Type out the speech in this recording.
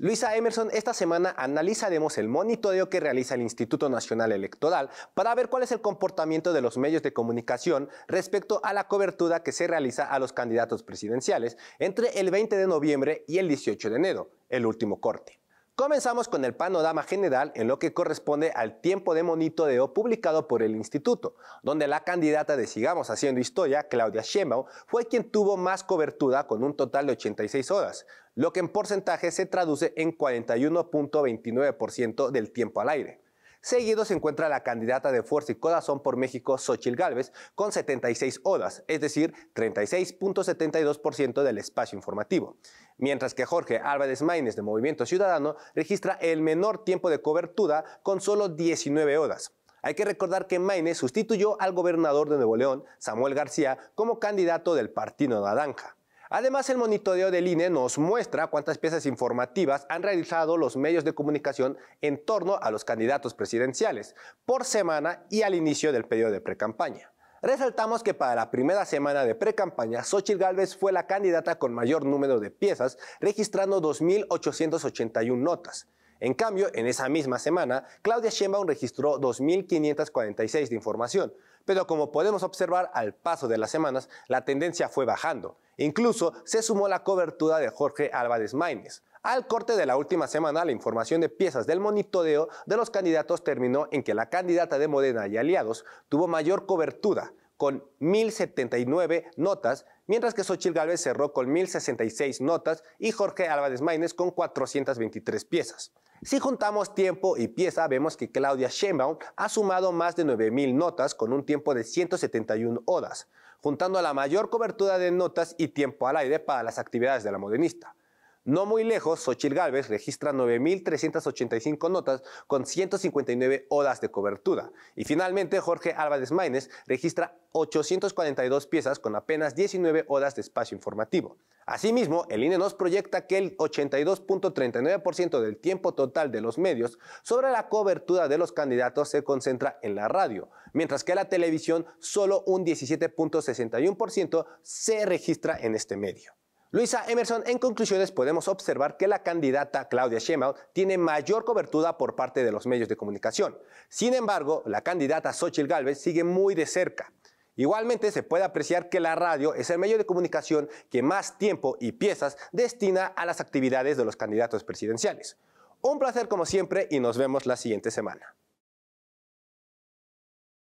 Luisa Emerson, esta semana analizaremos el monitoreo que realiza el Instituto Nacional Electoral para ver cuál es el comportamiento de los medios de comunicación respecto a la cobertura que se realiza a los candidatos presidenciales entre el 20 de noviembre y el 18 de enero, el último corte. Comenzamos con el panorama general en lo que corresponde al tiempo de monitoreo publicado por el instituto, donde la candidata de Sigamos Haciendo Historia, Claudia Sheinbaum, fue quien tuvo más cobertura con un total de 86 horas, lo que en porcentaje se traduce en 41.29% del tiempo al aire. Seguido se encuentra la candidata de Fuerza y Corazón por México, Xochil Gálvez, con 76 odas, es decir, 36.72% del espacio informativo. Mientras que Jorge Álvarez Maínez de Movimiento Ciudadano registra el menor tiempo de cobertura con solo 19 odas. Hay que recordar que Maínez sustituyó al gobernador de Nuevo León, Samuel García, como candidato del Partido Naranja. Además, el monitoreo del INE nos muestra cuántas piezas informativas han realizado los medios de comunicación en torno a los candidatos presidenciales por semana y al inicio del periodo de precampaña. Resaltamos que para la primera semana de pre-campaña, Xochitl Gálvez fue la candidata con mayor número de piezas, registrando 2.881 notas. En cambio, en esa misma semana, Claudia Sheinbaum registró 2.546 de información, pero como podemos observar al paso de las semanas, la tendencia fue bajando. Incluso se sumó la cobertura de Jorge Álvarez Maínez. Al corte de la última semana, la información de piezas del monitoreo de los candidatos terminó en que la candidata de Modena y Aliados tuvo mayor cobertura, con 1079 notas, mientras que Xochitl Gálvez cerró con 1066 notas y Jorge Álvarez Maínez con 423 piezas. Si juntamos tiempo y pieza, vemos que Claudia Sheinbaum ha sumado más de 9000 notas con un tiempo de 171 odas, juntando la mayor cobertura de notas y tiempo al aire para las actividades de la modernista. No muy lejos, Sochil Gálvez registra 9.385 notas con 159 horas de cobertura. Y finalmente, Jorge Álvarez Maínez registra 842 piezas con apenas 19 horas de espacio informativo. Asimismo, el INE nos proyecta que el 82.39% del tiempo total de los medios sobre la cobertura de los candidatos se concentra en la radio, mientras que la televisión solo un 17.61% se registra en este medio. Luisa Emerson, en conclusiones podemos observar que la candidata Claudia Sheinbaum tiene mayor cobertura por parte de los medios de comunicación. Sin embargo, la candidata Xochitl Gálvez sigue muy de cerca. Igualmente se puede apreciar que la radio es el medio de comunicación que más tiempo y piezas destina a las actividades de los candidatos presidenciales. Un placer como siempre y nos vemos la siguiente semana.